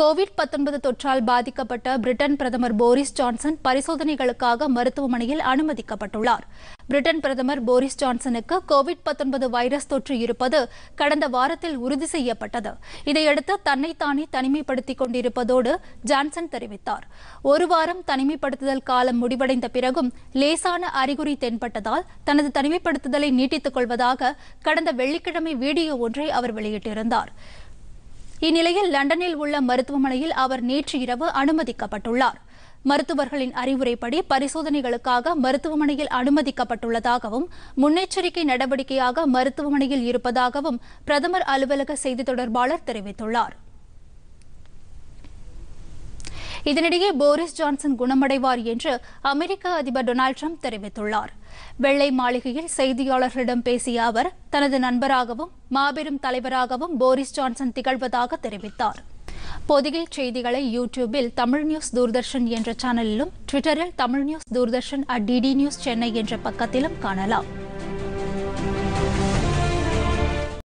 Covid தொற்றால் பாதிக்கப்பட்ட Britain பிரதமர் போரிஸ் ஜான்சன் பரிசோதனைகளுக்காக மருத்துவமனையில் அனுமதிக்கப்பட்டுள்ளார் பிரிட்டன் பிரதமர் போரிஸ் ஜான்சனுக்கு கோவிட் வைரஸ் தொற்று இருப்பது கடந்த வாரத்தில் உறுதி செய்யப்பட்டது இதையடுத்து தன்னைத்தானே தனிமைப்படுத்திக் கொண்டிருப்பதோடு ஜான்சன் தெரிவித்தார் ஒரு வாரம் தனிமைப்படுத்துதல் காலம் முடிவடைந்த பிறகும் லேசான அறிகுறி தென்பட்டதால் தனது தனிமைப்படுத்துதலை நீட்டித்துக் கொள்வதாக கடந்த வெள்ளிக்கிழமை வீடியோ ஒன்றை அவர் வெளியிட்டிருந்தார் இந்நிலையில் லண்டனில் உள்ள மருத்துவமனையில் அவர் நேற்று இரவு அனுமதிக்கப்பட்டுள்ளார் மருத்துவர்களின் அறிவுரைப்படி பரிசோதனைகளுக்காக மருத்துவமனையில் அனுமதிக்கப்பட்டுள்ளதாகவும் முன்னெச்சரிக்கை நடவடிக்கையாக மருத்துவமனையில் இருப்பதாகவும் பிரதமர் அலுவலக செய்தி தொடர்பாளர் தெரிவித்துள்ளார் இதனிடையே போரிஸ் ஜான்சன் குணமடைவார் என்று அமெரிக்க அதிபர் டொனால்டு ட்ரம்ப் தெரிவித்துள்ளார் வெள்ளை மாளிகையில் செய்தியாளர்களிடம் பேசிய அவர் தனது நண்பராகவும் மாபெரும் தலைவராகவும் போரிஸ் ஜான்சன் திகழ்வதாக தெரிவித்தார் பொதிகை செய்திகளை யூடியூபில் தமிழ் நியூஸ் தூர்தர்ஷன் என்ற சேனலிலும் ட்விட்டரில் Tamil news Doordarshan at DD news Chennai என்ற பக்கத்திலும் காணலாம்